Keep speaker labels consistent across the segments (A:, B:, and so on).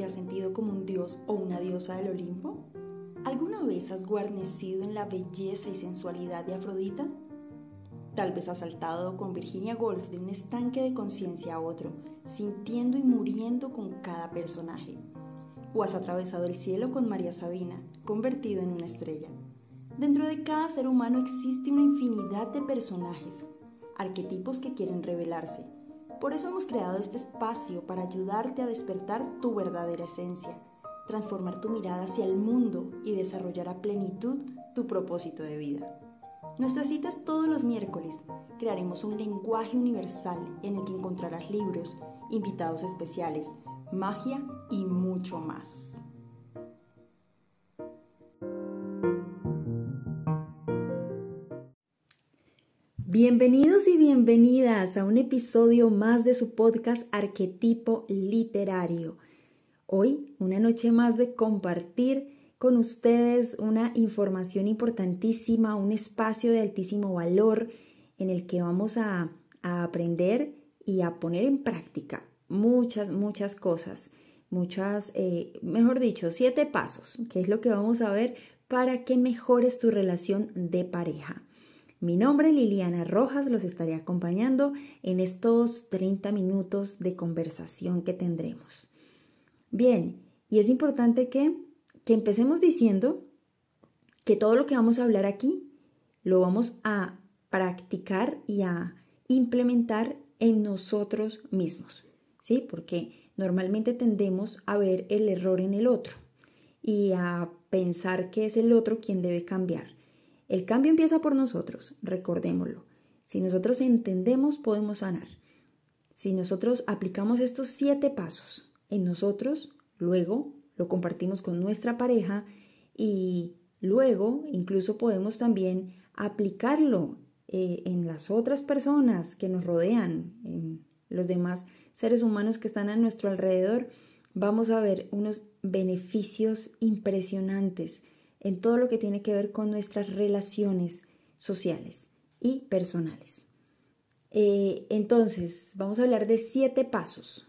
A: ¿Te has sentido como un dios o una diosa del Olimpo? ¿Alguna vez has guarnecido en la belleza y sensualidad de Afrodita? Tal vez has saltado con Virginia Golf de un estanque de conciencia a otro, sintiendo y muriendo con cada personaje. O has atravesado el cielo con María Sabina, convertido en una estrella. Dentro de cada ser humano existe una infinidad de personajes, arquetipos que quieren revelarse, por eso hemos creado este espacio para ayudarte a despertar tu verdadera esencia, transformar tu mirada hacia el mundo y desarrollar a plenitud tu propósito de vida. Nuestras citas todos los miércoles. Crearemos un lenguaje universal en el que encontrarás libros, invitados especiales, magia y mucho más. Bienvenidos y bienvenidas a un episodio más de su podcast Arquetipo Literario. Hoy, una noche más de compartir con ustedes una información importantísima, un espacio de altísimo valor en el que vamos a, aprender y a poner en práctica muchas, muchas cosas, muchas, eh, mejor dicho, siete pasos, que es lo que vamos a ver para que mejores tu relación de pareja. Mi nombre, Liliana Rojas, los estaré acompañando en estos 30 minutos de conversación que tendremos. Bien, y es importante que, que empecemos diciendo que todo lo que vamos a hablar aquí lo vamos a practicar y a implementar en nosotros mismos, ¿sí? Porque normalmente tendemos a ver el error en el otro y a pensar que es el otro quien debe cambiar. El cambio empieza por nosotros, recordémoslo. Si nosotros entendemos, podemos sanar. Si nosotros aplicamos estos siete pasos en nosotros, luego lo compartimos con nuestra pareja y luego incluso podemos también aplicarlo eh, en las otras personas que nos rodean, en los demás seres humanos que están a nuestro alrededor, vamos a ver unos beneficios impresionantes en todo lo que tiene que ver con nuestras relaciones sociales y personales. Eh, entonces, vamos a hablar de siete pasos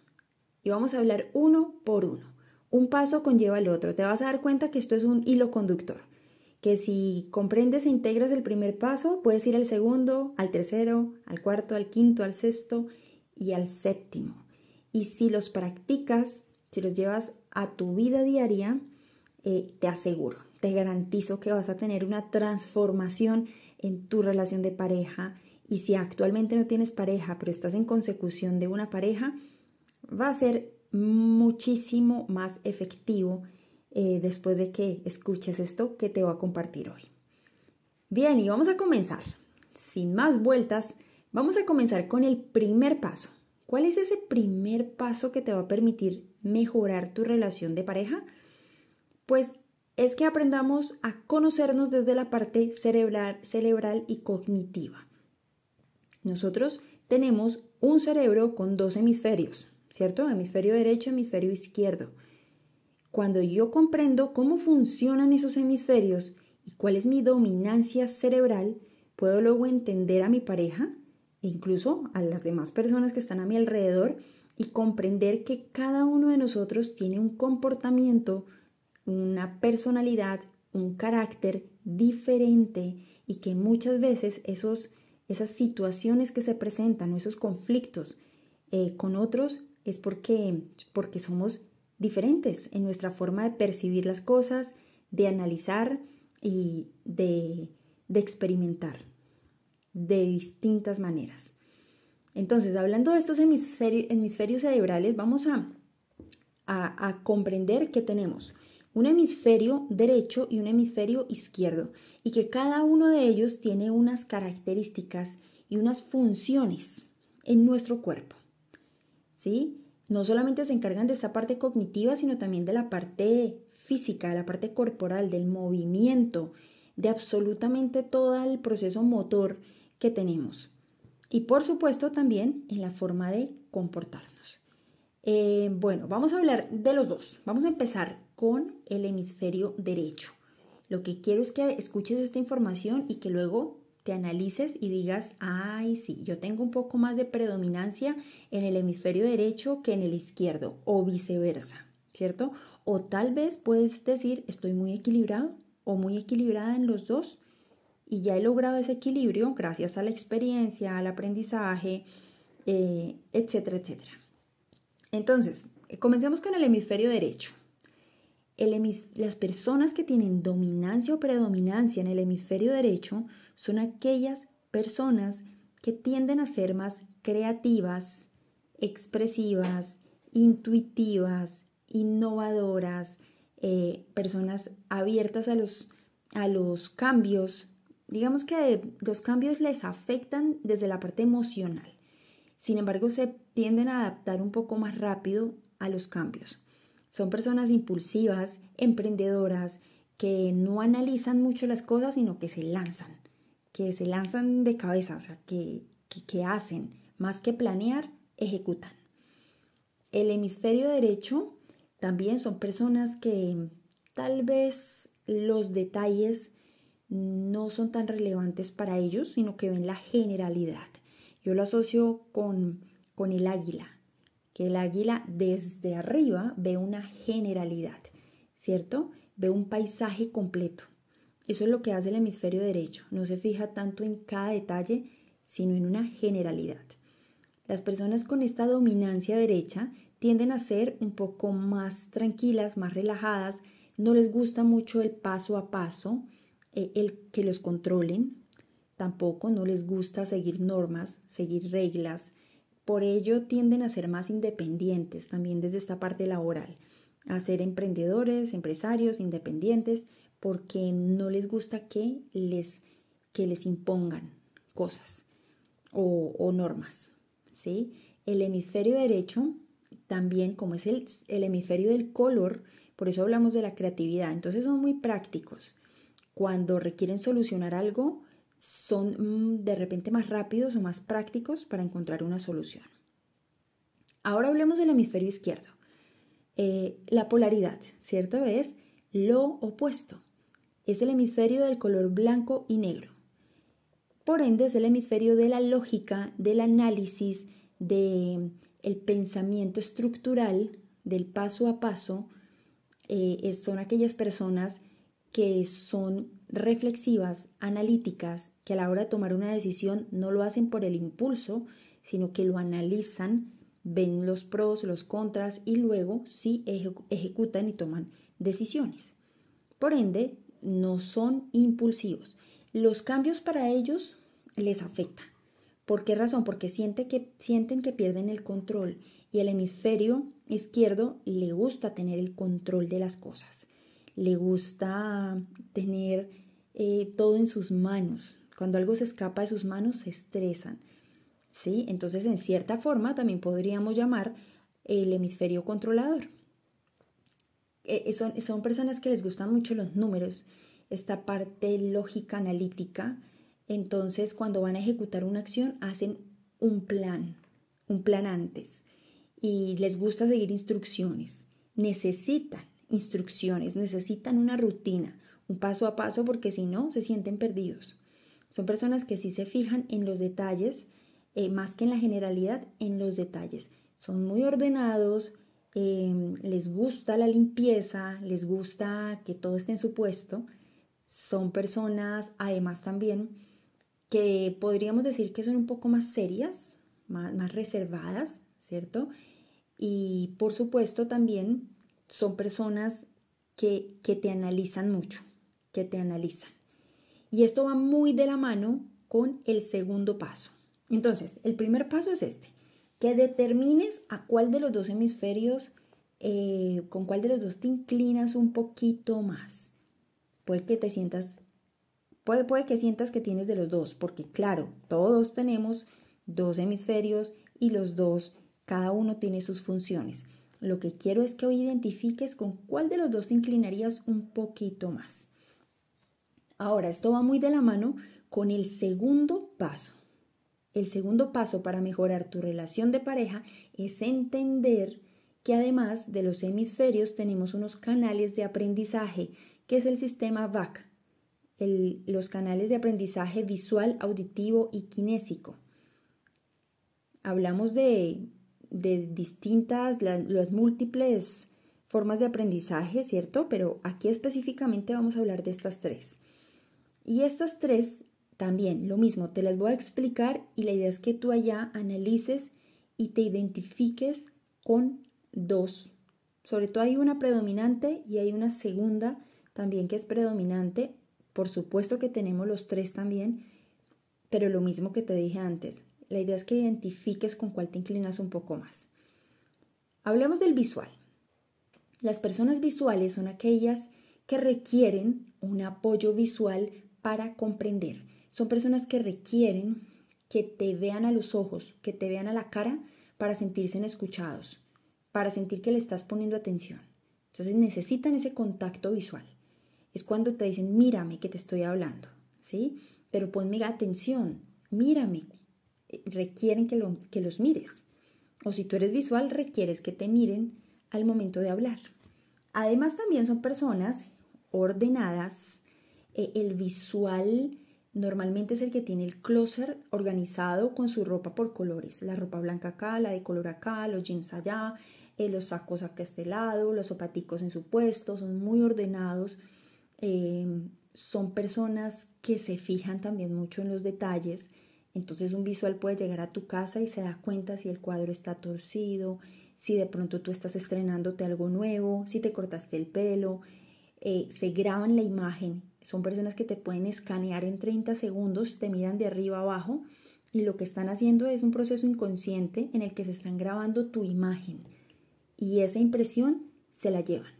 A: y vamos a hablar uno por uno. Un paso conlleva al otro. Te vas a dar cuenta que esto es un hilo conductor, que si comprendes e integras el primer paso, puedes ir al segundo, al tercero, al cuarto, al quinto, al sexto y al séptimo. Y si los practicas, si los llevas a tu vida diaria, eh, te aseguro te garantizo que vas a tener una transformación en tu relación de pareja. Y si actualmente no tienes pareja, pero estás en consecución de una pareja, va a ser muchísimo más efectivo eh, después de que escuches esto que te voy a compartir hoy. Bien, y vamos a comenzar. Sin más vueltas, vamos a comenzar con el primer paso. ¿Cuál es ese primer paso que te va a permitir mejorar tu relación de pareja? Pues es que aprendamos a conocernos desde la parte cerebral, cerebral y cognitiva. Nosotros tenemos un cerebro con dos hemisferios, ¿cierto? Hemisferio derecho, hemisferio izquierdo. Cuando yo comprendo cómo funcionan esos hemisferios y cuál es mi dominancia cerebral, puedo luego entender a mi pareja e incluso a las demás personas que están a mi alrededor y comprender que cada uno de nosotros tiene un comportamiento, una personalidad, un carácter diferente y que muchas veces esos, esas situaciones que se presentan esos conflictos eh, con otros es porque, porque somos diferentes en nuestra forma de percibir las cosas, de analizar y de, de experimentar de distintas maneras. Entonces, hablando de estos hemisferios, cerebrales, vamos a, a, a comprender que tenemos un hemisferio derecho y un hemisferio izquierdo, y que cada uno de ellos tiene unas características y unas funciones en nuestro cuerpo. ¿Sí? No solamente se encargan de esa parte cognitiva, sino también de la parte física, de la parte corporal, del movimiento, de absolutamente todo el proceso motor que tenemos. Y por supuesto también en la forma de comportarnos. Eh, bueno, vamos a hablar de los dos. Vamos a empezar con el hemisferio derecho. Lo que quiero es que escuches esta información y que luego te analices y digas, ay, sí, yo tengo un poco más de predominancia en el hemisferio derecho que en el izquierdo o viceversa, ¿cierto? O tal vez puedes decir, estoy muy equilibrado o muy equilibrada en los dos y ya he logrado ese equilibrio gracias a la experiencia, al aprendizaje, eh, etcétera, etcétera. Entonces, eh, comencemos con el hemisferio derecho las personas que tienen dominancia o predominancia en el hemisferio derecho son aquellas personas que tienden a ser más creativas, expresivas, intuitivas, innovadoras, eh, personas abiertas a los, a los cambios. Digamos que los cambios les afectan desde la parte emocional. Sin embargo, se tienden a adaptar un poco más rápido a los cambios. Son personas impulsivas, emprendedoras, que no analizan mucho las cosas, sino que se lanzan, que se lanzan de cabeza, o sea, que, que, hacen, más que planear, ejecutan. El hemisferio derecho también son personas que tal vez los detalles no son tan relevantes para ellos, sino que ven la generalidad. Yo lo asocio con, con el águila, que el águila desde arriba ve una generalidad, ¿cierto? Ve un paisaje completo. Eso es lo que hace el hemisferio derecho, no se fija tanto en cada detalle, sino en una generalidad. Las personas con esta dominancia derecha tienden a ser un poco más tranquilas, más relajadas, no les gusta mucho el paso a paso, eh, el que los controlen, tampoco no les gusta seguir normas, seguir reglas, por ello tienden a ser más independientes también desde esta parte laboral, a ser emprendedores, empresarios, independientes, porque no les gusta que les, que les impongan cosas o, normas. ¿sí? El hemisferio derecho también, como es el hemisferio del color, por eso hablamos de la creatividad, entonces son muy prácticos. Cuando requieren solucionar algo, son mm, de repente más rápidos o más prácticos para encontrar una solución. Ahora hablemos del hemisferio izquierdo. Eh, la polaridad, ¿cierto? Es lo opuesto. Es el hemisferio del color blanco y negro. Por ende, es el hemisferio de la lógica, del análisis, del el pensamiento estructural, del paso a paso. Eh, son aquellas personas que son reflexivas, analíticas, que a la hora de tomar una decisión no lo hacen por el impulso, sino que lo analizan, ven los pros, los contras y luego sí ejecutan y toman decisiones. Por ende, no son impulsivos. Los cambios para ellos les afectan ¿Por qué razón? Porque sienten que pierden el control y el hemisferio izquierdo le gusta tener el control de las cosas le gusta tener eh, todo en sus manos. Cuando algo se escapa de sus manos, se estresan. ¿sí? Entonces, en cierta forma, también podríamos llamar el hemisferio controlador. Eh, eh, son, son, personas que les gustan mucho los números, esta parte lógica analítica. Entonces, cuando van a ejecutar una acción, hacen un plan, un plan antes. Y les gusta seguir instrucciones. Necesitan instrucciones, necesitan una rutina, un paso a paso porque si no se sienten perdidos. Son personas que sí se fijan en los detalles, eh, más que en la generalidad, en los detalles. Son muy ordenados, em, les gusta la limpieza, les gusta que todo esté en su puesto. Son personas, además también, que podríamos decir que son un poco más serias, más reservadas, ¿cierto? Y por supuesto también son personas que, te analizan mucho, que te analizan. Y esto va muy de la mano con el segundo paso. Entonces, el primer paso es este, que determines a cuál de los dos hemisferios, eh, con cuál de los dos te inclinas un poquito más. Puede que te sientas, puede, puede que sientas que tienes de los dos, porque claro, todos tenemos dos hemisferios y los dos, cada uno tiene sus funciones. Lo que quiero es que hoy identifiques con cuál de los dos te inclinarías un poquito más. Ahora, esto va muy de la mano con el segundo paso. El segundo paso para mejorar tu relación de pareja es entender que además de los hemisferios tenemos unos canales de aprendizaje, que es el sistema VAC, los canales de aprendizaje visual, auditivo y kinésico. Hablamos de de distintas, las, múltiples formas de aprendizaje, ¿cierto? Pero aquí específicamente vamos a hablar de estas tres. Y estas tres también, lo mismo, te las voy a explicar y la idea es que tú allá analices y te identifiques con dos. Sobre todo hay una predominante y hay una segunda también que es predominante. Por supuesto que tenemos los tres también, pero lo mismo que te dije antes, la idea es que identifiques con cuál te inclinas un poco más. Hablemos del visual. Las personas visuales son aquellas que requieren un apoyo visual para comprender. Son personas que requieren que te vean a los ojos, que te vean a la cara para sentirse escuchados, para sentir que le estás poniendo atención. Entonces necesitan ese contacto visual. Es cuando te dicen, mírame que te estoy hablando, ¿sí? Pero ponme atención, mírame, requieren que, que los mires. O si tú eres visual, requieres que te miren al momento de hablar. Además, también son personas ordenadas. Eh, el visual normalmente es el que tiene el closer organizado con su ropa por colores. La ropa blanca acá, la de color acá, los jeans allá, eh, los sacos acá a este lado, los zapaticos en su puesto. Son muy ordenados. Eh, son personas que se fijan también mucho en los detalles entonces un visual puede llegar a tu casa y se da cuenta si el cuadro está torcido, si de pronto tú estás estrenándote algo nuevo, si te cortaste el pelo. Eh, se graban la imagen. Son personas que te pueden escanear en 30 segundos, te miran de arriba abajo y lo que están haciendo es un proceso inconsciente en el que se están grabando tu imagen y esa impresión se la llevan.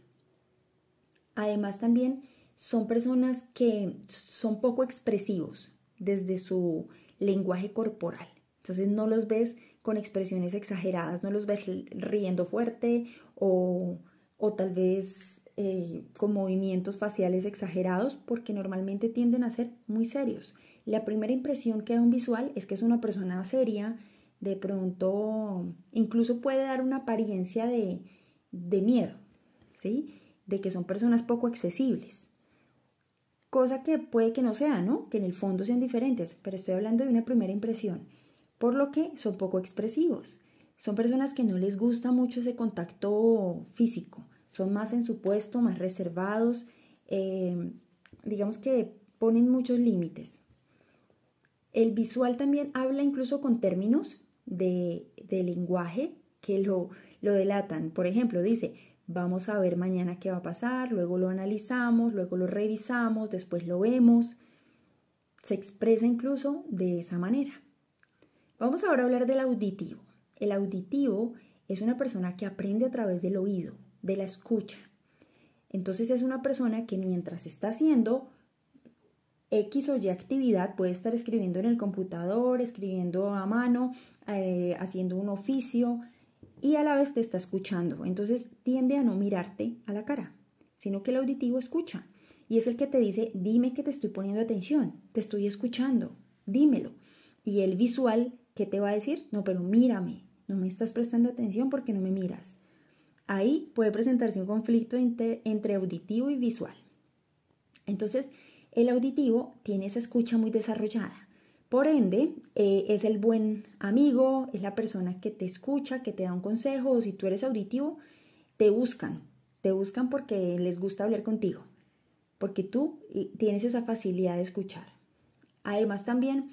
A: Además también son personas que son poco expresivos desde su lenguaje corporal. Entonces no los ves con expresiones exageradas, no los ves riendo fuerte o, tal vez eh, con movimientos faciales exagerados porque normalmente tienden a ser muy serios. La primera impresión que da un visual es que es una persona seria, de pronto incluso puede dar una apariencia de, de miedo, ¿sí? de que son personas poco accesibles cosa que puede que no sea, ¿no? Que en el fondo sean diferentes, pero estoy hablando de una primera impresión, por lo que son poco expresivos. Son personas que no les gusta mucho ese contacto físico, son más en su puesto, más reservados, em, digamos que ponen muchos límites. El visual también habla incluso con términos de, lenguaje que lo delatan. Por ejemplo, dice, vamos a ver mañana qué va a pasar, luego lo analizamos, luego lo revisamos, después lo vemos. Se expresa incluso de esa manera. Vamos ahora a hablar del auditivo. El auditivo es una persona que aprende a través del oído, de la escucha. Entonces es una persona que mientras está haciendo X o Y actividad, puede estar escribiendo en el computador, escribiendo a mano, eh, haciendo un oficio, y a la vez te está escuchando. Entonces tiende a no mirarte a la cara, sino que el auditivo escucha y es el que te dice, dime que te estoy poniendo atención, te estoy escuchando, dímelo. Y el visual, ¿qué te va a decir? No, pero mírame, no me estás prestando atención porque no me miras. Ahí puede presentarse un conflicto entre, auditivo y visual. Entonces, el auditivo tiene esa escucha muy desarrollada por ende, eh, es el buen amigo, es la persona que te escucha, que te da un consejo, si tú eres auditivo, te buscan, te buscan porque les gusta hablar contigo, porque tú tienes esa facilidad de escuchar. Además también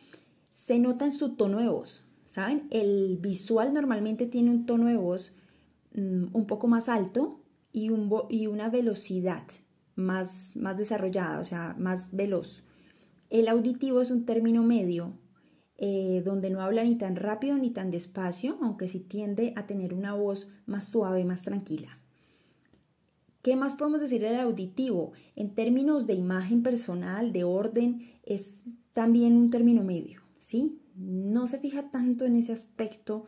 A: se nota en su tono de voz, ¿saben? El visual normalmente tiene un tono de voz mm, un poco más alto y, un y una velocidad más, más desarrollada, o sea, más veloz. El auditivo es un término medio, eh, donde no habla ni tan rápido ni tan despacio, aunque sí tiende a tener una voz más suave, más tranquila. ¿Qué más podemos decir del auditivo? En términos de imagen personal, de orden, es también un término medio, ¿sí? No se fija tanto en ese aspecto,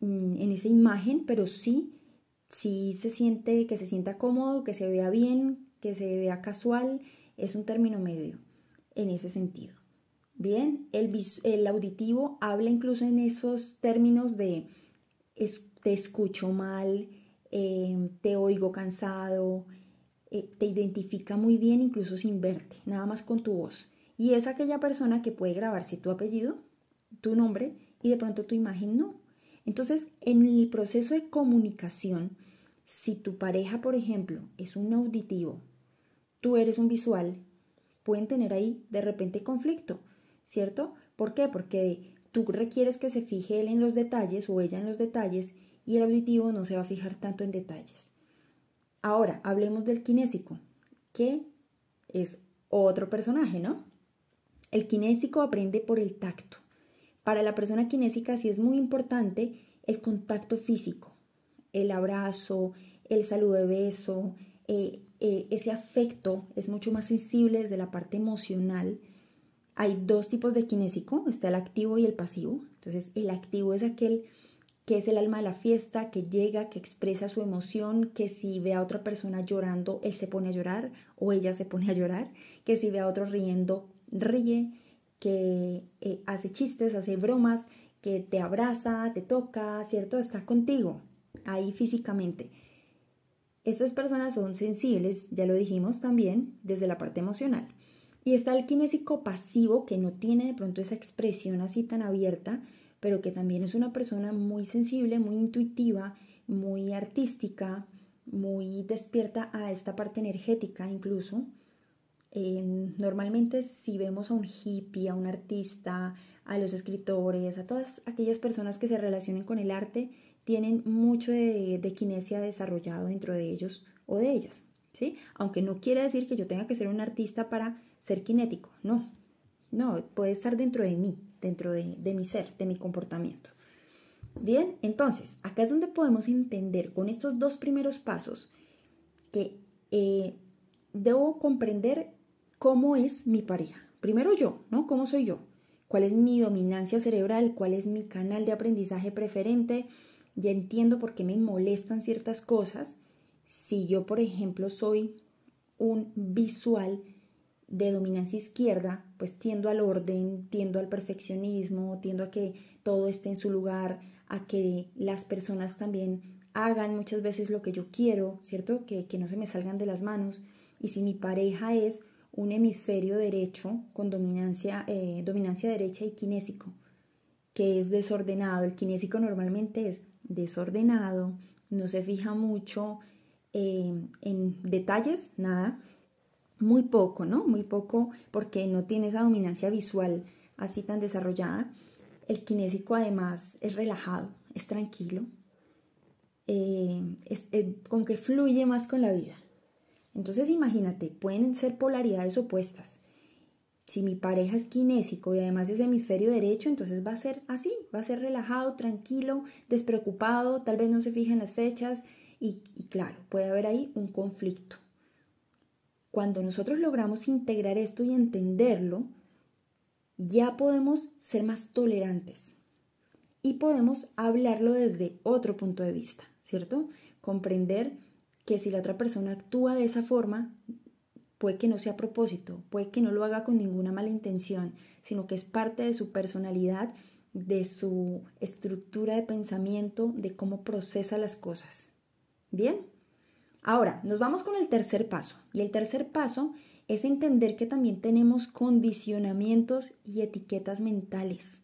A: mm, en esa imagen, pero sí, se siente, que se sienta cómodo, que se vea bien, que se vea casual, es un término medio en ese sentido. Bien, el, auditivo habla incluso en esos términos de te escucho mal, em, te oigo cansado, eh, te identifica muy bien incluso sin verte, nada más con tu voz. Y es aquella persona que puede grabarse tu apellido, tu nombre y de pronto tu imagen no. Entonces, en el proceso de comunicación, si tu pareja, por ejemplo, es un auditivo, tú eres un visual pueden tener ahí de repente conflicto, ¿cierto? ¿Por qué? Porque tú requieres que se fije él en los detalles o ella en los detalles y el auditivo no se va a fijar tanto en detalles. Ahora, hablemos del kinésico, que es otro personaje, ¿no? El kinésico aprende por el tacto. Para la persona kinésica sí es muy importante el contacto físico, el abrazo, el saludo de beso, eh, eh, ese afecto es mucho más sensible desde la parte emocional. Hay dos tipos de kinésico, está el activo y el pasivo. Entonces, el activo es aquel que es el alma de la fiesta, que llega, que expresa su emoción, que si ve a otra persona llorando, él se pone a llorar o ella se pone a llorar, que si ve a otro riendo, ríe, que eh, hace chistes, hace bromas, que te abraza, te toca, ¿cierto? Está contigo, ahí físicamente. Estas personas son sensibles, ya lo dijimos también, desde la parte emocional. Y está el kinésico pasivo, que no tiene de pronto esa expresión así tan abierta, pero que también es una persona muy sensible, muy intuitiva, muy artística, muy despierta a esta parte energética incluso. Eh, normalmente si vemos a un hippie, a un artista, a los escritores, a todas aquellas personas que se relacionen con el arte, tienen mucho de, de kinesia desarrollado dentro de ellos o de ellas, ¿sí? Aunque no quiere decir que yo tenga que ser un artista para ser kinético, no, no, puede estar dentro de mí, dentro de, mi ser, de mi comportamiento. Bien, entonces, acá es donde podemos entender con estos dos primeros pasos que eh, debo comprender cómo es mi pareja. Primero yo, ¿no? ¿Cómo soy yo? ¿Cuál es mi dominancia cerebral? ¿Cuál es mi canal de aprendizaje preferente? ya entiendo por qué me molestan ciertas cosas. Si yo, por ejemplo, soy un visual de dominancia izquierda, pues tiendo al orden, tiendo al perfeccionismo, tiendo a que todo esté en su lugar, a que las personas también hagan muchas veces lo que yo quiero, ¿cierto? Que, no se me salgan de las manos. Y si mi pareja es un hemisferio derecho con dominancia, eh, dominancia derecha y kinésico, que es desordenado, el kinésico normalmente es desordenado, no se fija mucho eh, en detalles, nada, muy poco, ¿no? Muy poco porque no tiene esa dominancia visual así tan desarrollada. El kinésico además es relajado, es tranquilo, eh, es, eh, como que fluye más con la vida. Entonces imagínate, pueden ser polaridades opuestas si mi pareja es kinésico y además es hemisferio derecho, entonces va a ser así, va a ser relajado, tranquilo, despreocupado, tal vez no se fije en las fechas y, y claro, puede haber ahí un conflicto. Cuando nosotros logramos integrar esto y entenderlo, ya podemos ser más tolerantes y podemos hablarlo desde otro punto de vista, ¿cierto? Comprender que si la otra persona actúa de esa forma, Puede que no sea a propósito, puede que no lo haga con ninguna mala intención, sino que es parte de su personalidad, de su estructura de pensamiento, de cómo procesa las cosas. ¿Bien? Ahora, nos vamos con el tercer paso. Y el tercer paso es entender que también tenemos condicionamientos y etiquetas mentales,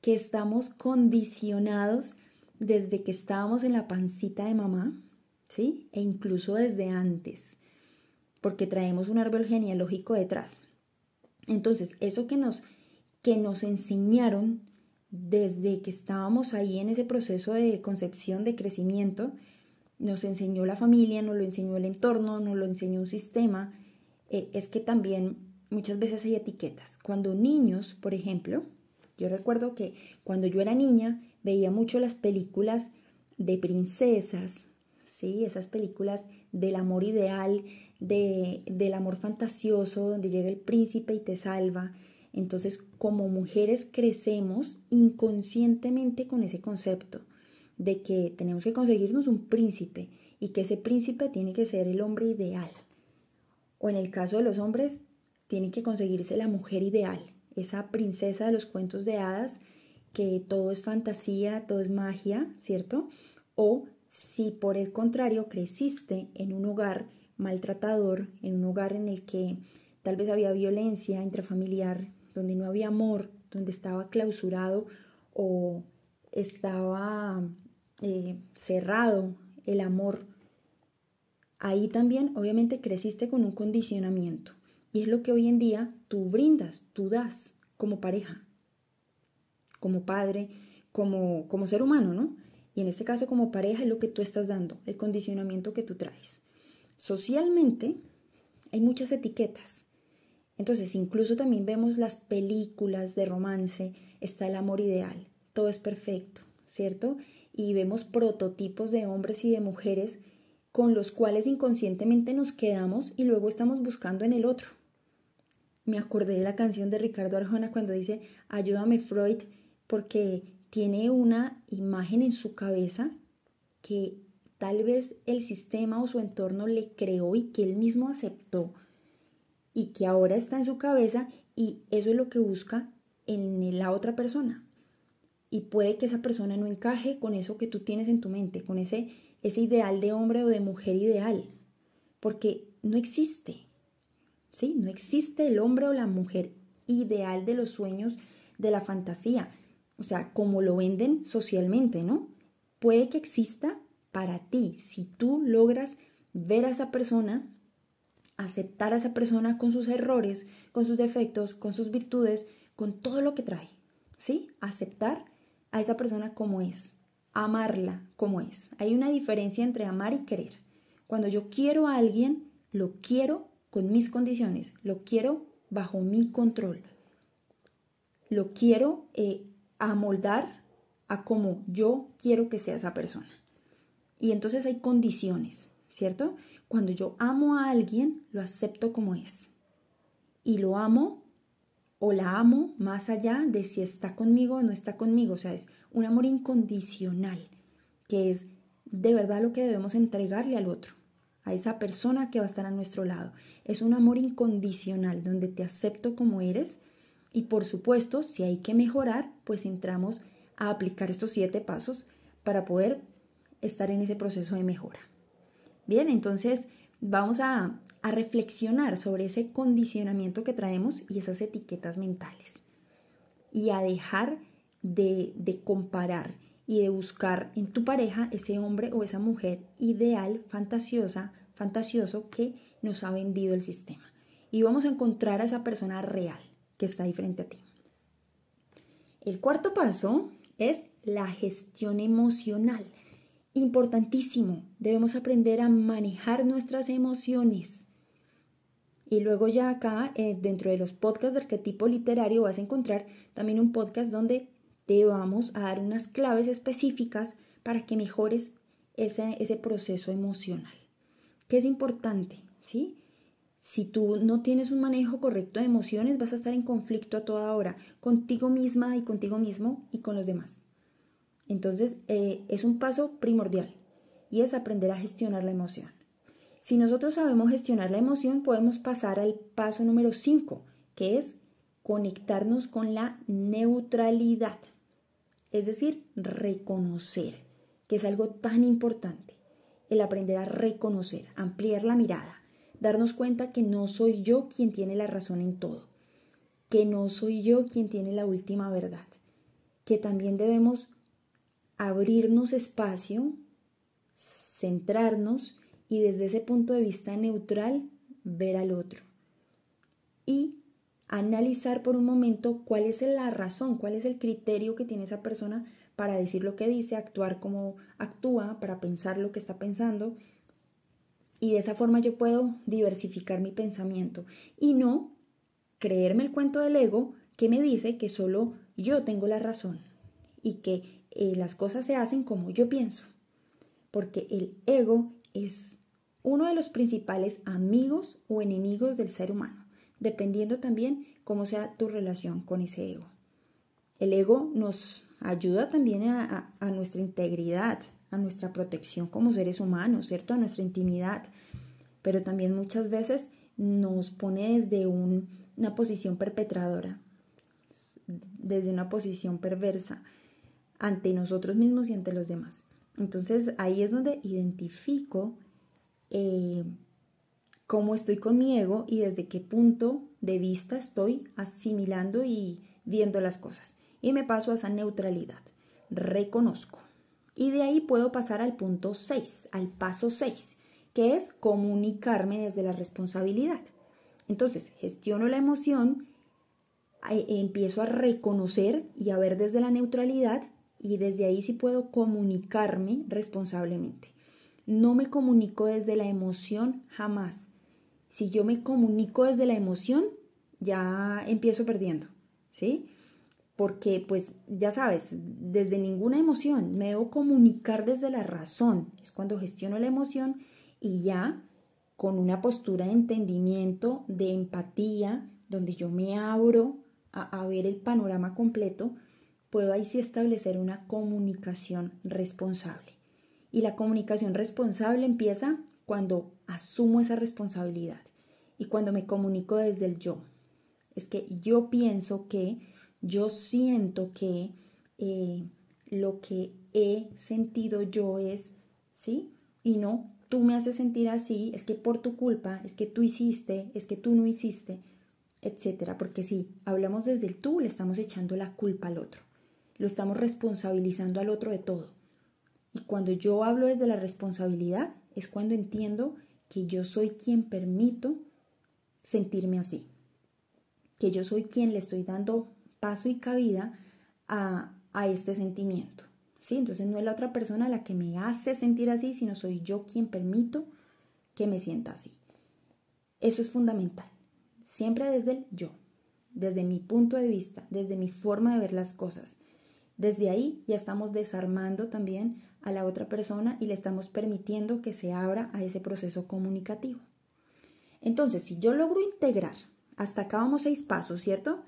A: que estamos condicionados desde que estábamos en la pancita de mamá, ¿sí? E incluso desde antes porque traemos un árbol genealógico detrás. Entonces, eso que nos, que nos enseñaron desde que estábamos ahí en ese proceso de concepción, de crecimiento, nos enseñó la familia, nos lo enseñó el entorno, nos lo enseñó un sistema, eh, es que también muchas veces hay etiquetas. Cuando niños, por ejemplo, yo recuerdo que cuando yo era niña veía mucho las películas de princesas, esas películas del amor ideal, de, del amor fantasioso, donde llega el príncipe y te salva. Entonces, como mujeres crecemos inconscientemente con ese concepto de que tenemos que conseguirnos un príncipe y que ese príncipe tiene que ser el hombre ideal. O en el caso de los hombres, tiene que conseguirse la mujer ideal, esa princesa de los cuentos de hadas, que todo es fantasía, todo es magia, ¿cierto? O si por el contrario creciste en un hogar maltratador, en un hogar en el que tal vez había violencia intrafamiliar, donde no había amor, donde estaba clausurado o estaba eh, cerrado el amor, ahí también obviamente creciste con un condicionamiento. Y es lo que hoy en día tú brindas, tú das como pareja, como padre, como, como ser humano, ¿no? y en este caso como pareja es lo que tú estás dando, el condicionamiento que tú traes. Socialmente hay muchas etiquetas. Entonces, incluso también vemos las películas de romance, está el amor ideal, todo es perfecto, ¿cierto? Y vemos prototipos de hombres y de mujeres con los cuales inconscientemente nos quedamos y luego estamos buscando en el otro. Me acordé de la canción de Ricardo Arjona cuando dice, ayúdame Freud, porque tiene una imagen en su cabeza que tal vez el sistema o su entorno le creó y que él mismo aceptó y que ahora está en su cabeza y eso es lo que busca en la otra persona. Y puede que esa persona no encaje con eso que tú tienes en tu mente, con ese, ese ideal de hombre o de mujer ideal, porque no existe. ¿Sí? No existe el hombre o la mujer ideal de los sueños, de la fantasía o sea, como lo venden socialmente, ¿no? Puede que exista para ti si tú logras ver a esa persona, aceptar a esa persona con sus errores, con sus defectos, con sus virtudes, con todo lo que trae, ¿sí? Aceptar a esa persona como es, amarla como es. Hay una diferencia entre amar y querer. Cuando yo quiero a alguien, lo quiero con mis condiciones, lo quiero bajo mi control, lo quiero eh, a moldar a como yo quiero que sea esa persona. Y entonces hay condiciones, ¿cierto? Cuando yo amo a alguien, lo acepto como es. Y lo amo o la amo más allá de si está conmigo o no está conmigo. O sea, es un amor incondicional, que es de verdad lo que debemos entregarle al otro, a esa persona que va a estar a nuestro lado. Es un amor incondicional, donde te acepto como eres, y por supuesto, si hay que mejorar, pues entramos a aplicar estos siete pasos para poder estar en ese proceso de mejora. Bien, entonces vamos a, reflexionar sobre ese condicionamiento que traemos y esas etiquetas mentales. Y a dejar de, de comparar y de buscar en tu pareja ese hombre o esa mujer ideal, fantasiosa, fantasioso que nos ha vendido el sistema. Y vamos a encontrar a esa persona real que está ahí frente a ti. El cuarto paso es la gestión emocional. Importantísimo, debemos aprender a manejar nuestras emociones. Y luego ya acá, eh, dentro de los podcasts de arquetipo literario, vas a encontrar también un podcast donde te vamos a dar unas claves específicas para que mejores ese, ese proceso emocional. que es importante? ¿Sí? Si tú no tienes un manejo correcto de emociones, vas a estar en conflicto a toda hora, contigo misma y contigo mismo y con los demás. Entonces, eh, es un paso primordial y es aprender a gestionar la emoción. Si nosotros sabemos gestionar la emoción, podemos pasar al paso número 5, que es conectarnos con la neutralidad, es decir, reconocer, que es algo tan importante, el aprender a reconocer, ampliar la mirada darnos cuenta que no soy yo quien tiene la razón en todo, que no soy yo quien tiene la última verdad, que también debemos abrirnos espacio, centrarnos y desde ese punto de vista neutral ver al otro. Y analizar por un momento cuál es la razón, cuál es el criterio que tiene esa persona para decir lo que dice, actuar como actúa, para pensar lo que está pensando, y de esa forma yo puedo diversificar mi pensamiento y no creerme el cuento del ego que me dice que solo yo tengo la razón y que eh, las cosas se hacen como yo pienso. Porque el ego es uno de los principales amigos o enemigos del ser humano, dependiendo también cómo sea tu relación con ese ego. El ego nos ayuda también a nuestra integridad, a nuestra protección como seres humanos, ¿cierto? A nuestra intimidad. Pero también muchas veces nos pone desde una posición perpetradora, desde una posición perversa ante nosotros mismos y ante los demás. Entonces ahí es donde identifico eh, cómo estoy con mi ego y desde qué punto de vista estoy asimilando y viendo las cosas. Y me paso a esa neutralidad. Reconozco. Y de ahí puedo pasar al punto 6, al paso 6, que es comunicarme desde la responsabilidad. Entonces, gestiono la emoción, eh, eh, empiezo a reconocer y a ver desde la neutralidad y desde ahí sí puedo comunicarme responsablemente. No me comunico desde la emoción jamás. Si yo me comunico desde la emoción, ya empiezo perdiendo, ¿sí? porque pues ya sabes, desde ninguna emoción, me debo comunicar desde la razón, es cuando gestiono la emoción y ya con una postura de entendimiento, de empatía, donde yo me abro a, a ver el panorama completo, puedo ahí sí establecer una comunicación responsable. Y la comunicación responsable empieza cuando asumo esa responsabilidad y cuando me comunico desde el yo. Es que yo pienso que yo siento que eh, lo que he sentido yo es, ¿sí? Y no, tú me haces sentir así, es que por tu culpa, es que tú hiciste, es que tú no hiciste, etcétera. Porque si hablamos desde el tú, le estamos echando la culpa al otro, lo estamos responsabilizando al otro de todo. Y cuando yo hablo desde la responsabilidad, es cuando entiendo que yo soy quien permito sentirme así, que yo soy quien le estoy dando paso y cabida a, este sentimiento. ¿sí? Entonces no es la otra persona la que me hace sentir así, sino soy yo quien permito que me sienta así. Eso es fundamental. Siempre desde el yo, desde mi punto de vista, desde mi forma de ver las cosas. Desde ahí ya estamos desarmando también a la otra persona y le estamos permitiendo que se abra a ese proceso comunicativo. Entonces, si yo logro integrar, hasta acá vamos seis pasos, ¿cierto?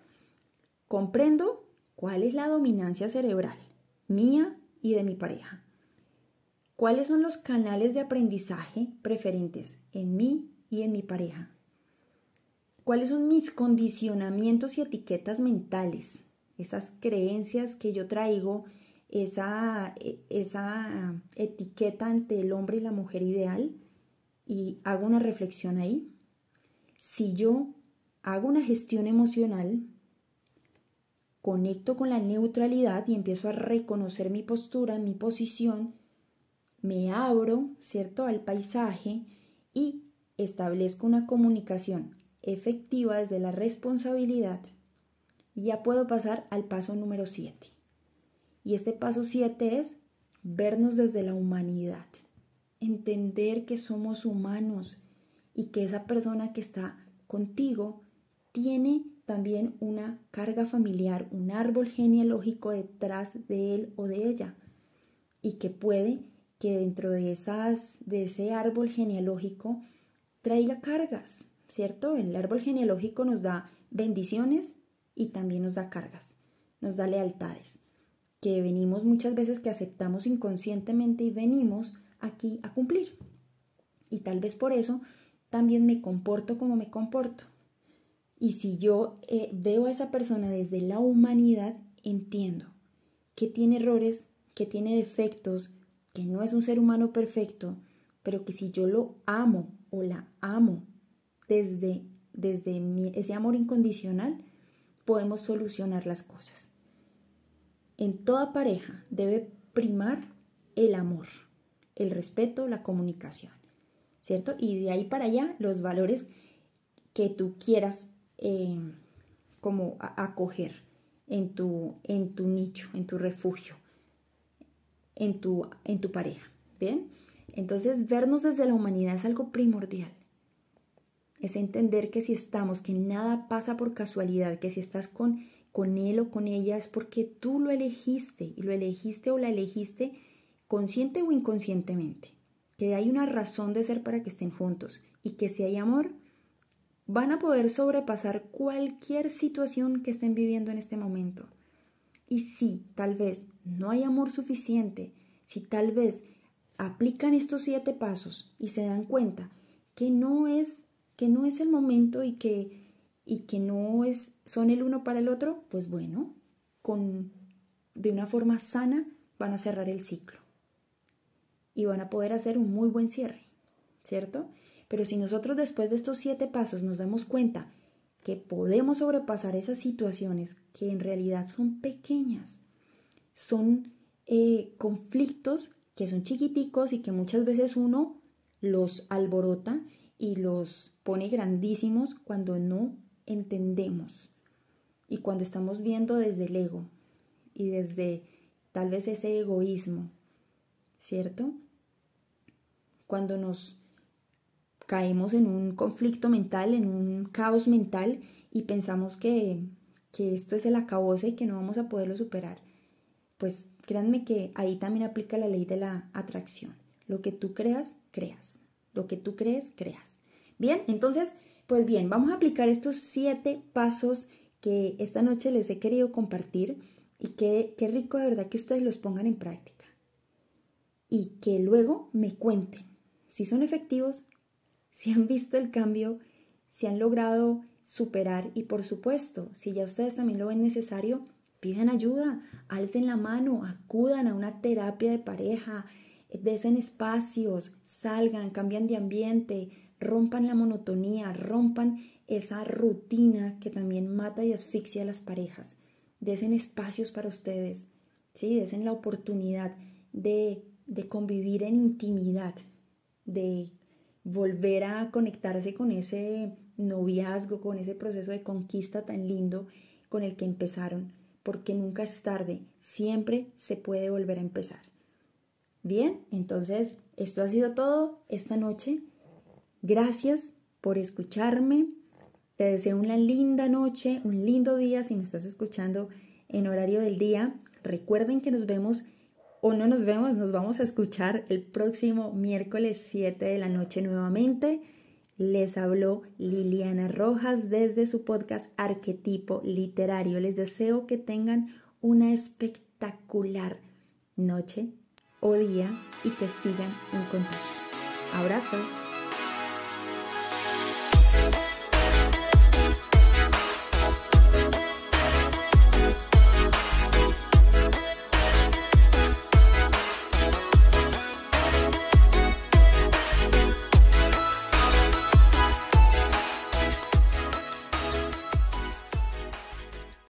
A: Comprendo cuál es la dominancia cerebral mía y de mi pareja. ¿Cuáles son los canales de aprendizaje preferentes en mí y en mi pareja? ¿Cuáles son mis condicionamientos y etiquetas mentales? Esas creencias que yo traigo, esa, e, esa etiqueta ante el hombre y la mujer ideal y hago una reflexión ahí. Si yo hago una gestión emocional conecto con la neutralidad y empiezo a reconocer mi postura, mi posición, me abro, ¿cierto?, al paisaje y establezco una comunicación efectiva desde la responsabilidad. Y ya puedo pasar al paso número 7. Y este paso 7 es vernos desde la humanidad, entender que somos humanos y que esa persona que está contigo tiene también una carga familiar, un árbol genealógico detrás de él o de ella, y que puede que dentro de, esas, de ese árbol genealógico traiga cargas, ¿cierto? El árbol genealógico nos da bendiciones y también nos da cargas, nos da lealtades, que venimos muchas veces que aceptamos inconscientemente y venimos aquí a cumplir. Y tal vez por eso también me comporto como me comporto. Y si yo eh, veo a esa persona desde la humanidad, entiendo que tiene errores, que tiene defectos, que no es un ser humano perfecto, pero que si yo lo amo o la amo desde, desde ese amor incondicional, podemos solucionar las cosas. En toda pareja debe primar el amor, el respeto, la comunicación, ¿cierto? Y de ahí para allá los valores que tú quieras Em, como acoger en tu, en tu nicho, en tu refugio, en tu, en tu pareja. ¿Bien? Entonces, vernos desde la humanidad es algo primordial. Es entender que si estamos, que nada pasa por casualidad, que si estás con, con él o con ella es porque tú lo elegiste y lo elegiste o la elegiste consciente o inconscientemente. Que hay una razón de ser para que estén juntos y que si hay amor, van a poder sobrepasar cualquier situación que estén viviendo en este momento. Y si tal vez no hay amor suficiente, si tal vez aplican estos siete pasos y se dan cuenta que no es que no es el momento y que y que no es son el uno para el otro, pues bueno, con de una forma sana van a cerrar el ciclo y van a poder hacer un muy buen cierre, ¿cierto? Pero si nosotros después de estos siete pasos nos damos cuenta que podemos sobrepasar esas situaciones que en realidad son pequeñas, son eh, conflictos que son chiquiticos y que muchas veces uno los alborota y los pone grandísimos cuando no entendemos y cuando estamos viendo desde el ego y desde tal vez ese egoísmo, ¿cierto? Cuando nos caemos en un conflicto mental, en un caos mental y pensamos que, esto es el acabose y que no vamos a poderlo superar, pues créanme que ahí también aplica la ley de la atracción. Lo que tú creas, creas. Lo que tú crees, creas. Bien, entonces, pues bien, vamos a aplicar estos siete pasos que esta noche les he querido compartir y qué, qué rico de verdad que ustedes los pongan en práctica y que luego me cuenten si son efectivos si han visto el cambio, si han logrado superar y por supuesto, si ya ustedes también lo ven necesario, piden ayuda, alcen la mano, acudan a una terapia de pareja, eh, desen espacios, salgan, cambian de ambiente, rompan la monotonía, rompan esa rutina que también mata y asfixia a las parejas. Desen espacios para ustedes, ¿sí? Desen la oportunidad de, de convivir en intimidad, de volver a conectarse con ese noviazgo, con ese proceso de conquista tan lindo con el que empezaron, porque nunca es tarde, siempre se puede volver a empezar. Bien, entonces esto ha sido todo esta noche. Gracias por escucharme. Te deseo una linda noche, un lindo día si me estás escuchando en horario del día. Recuerden que nos vemos o no nos vemos, nos vamos a escuchar el próximo miércoles 7 de la noche nuevamente. Les habló Liliana Rojas desde su podcast Arquetipo Literario. Les deseo que tengan una espectacular noche o día y que sigan en contacto. Abrazos.